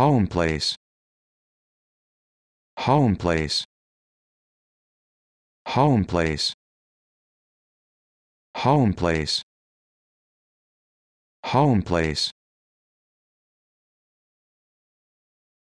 home place home place home place home place home place